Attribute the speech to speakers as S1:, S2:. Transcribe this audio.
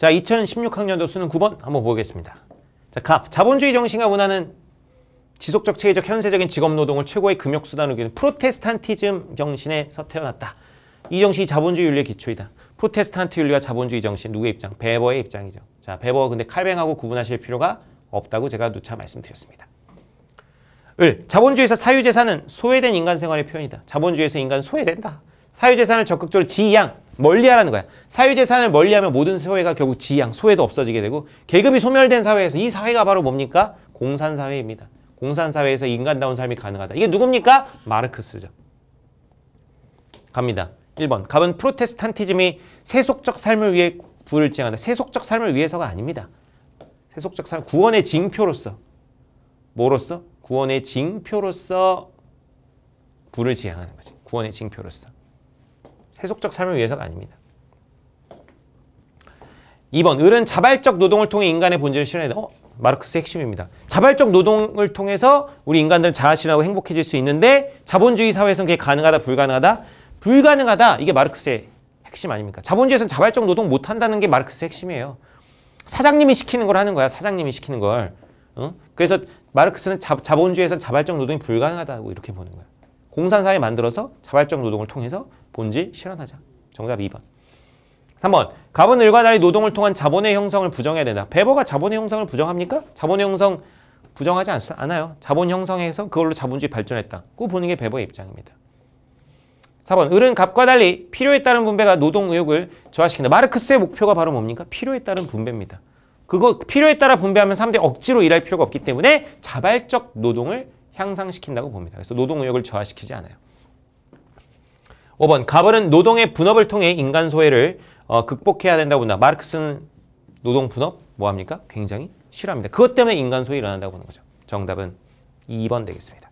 S1: 자, 2016학년도 수능 9번 한번 보겠습니다. 자, 갑. 자본주의 정신과 문화는 지속적 체계적 현세적인 직업노동을 최고의 금욕수단으로 기는 프로테스탄티즘 정신에서 태어났다. 이 정신이 자본주의 윤리의 기초이다. 프로테스탄트 윤리와 자본주의 정신 누구의 입장? 베버의 입장이죠. 자, 베버 근데 칼뱅하고 구분하실 필요가 없다고 제가 누차 말씀드렸습니다. 을 자본주의에서 사유재산은 소외된 인간 생활의 표현이다. 자본주의에서 인간은 소외된다. 사유재산을 적극적으로 지양 멀리하라는 거야. 사유재산을 멀리하면 모든 사회가 결국 지양, 소외도 없어지게 되고 계급이 소멸된 사회에서 이 사회가 바로 뭡니까? 공산사회입니다. 공산사회에서 인간다운 삶이 가능하다. 이게 누굽니까? 마르크스죠. 갑니다. 1번. 갑은 프로테스탄티즘이 세속적 삶을 위해 부를 지향한다. 세속적 삶을 위해서가 아닙니다. 세속적 삶, 구원의 징표로서 뭐로서? 구원의 징표로서 부를 지향하는 거지. 구원의 징표로서. 세속적 삶을 위해서가 아닙니다. 2번 을은 자발적 노동을 통해 인간의 본질을 실현해 어? 마르크스 핵심입니다. 자발적 노동을 통해서 우리 인간들은 자아실현하고 행복해질 수 있는데 자본주의 사회에서는 그게 가능하다 불가능하다? 불가능하다 이게 마르크스의 핵심 아닙니까? 자본주의에서는 자발적 노동 못한다는 게마르크스 핵심이에요. 사장님이 시키는 걸 하는 거야. 사장님이 시키는 걸. 어? 그래서 마르크스는 자, 본주의에서는 자발적 노동이 불가능하다고 이렇게 보는 거야. 공산사회 만들어서 자발적 노동을 통해서 본질 실현하자. 정답 2번. 3번 갑은 을과 달리 노동을 통한 자본의 형성을 부정해야 된다. 베버가 자본의 형성을 부정합니까? 자본의 형성 부정하지 않, 않아요. 자본 형성에서 그걸로 자본주의 발전했다고 보는 게 베버의 입장입니다. 4번 을은 갑과 달리 필요에 따른 분배가 노동 의욕을 저하시킨다. 마르크스의 목표가 바로 뭡니까? 필요에 따른 분배입니다. 그거 필요에 따라 분배하면 사람들이 억지로 일할 필요가 없기 때문에 자발적 노동을 향상시킨다고 봅니다. 그래서 노동 의욕을 저하시키지 않아요. 5번 가벌은 노동의 분업을 통해 인간 소외를 어, 극복해야 된다고 본다. 마르크스는 노동 분업 뭐합니까? 굉장히 싫어합니다. 그것 때문에 인간 소외 일어난다고 보는 거죠. 정답은 2번 되겠습니다.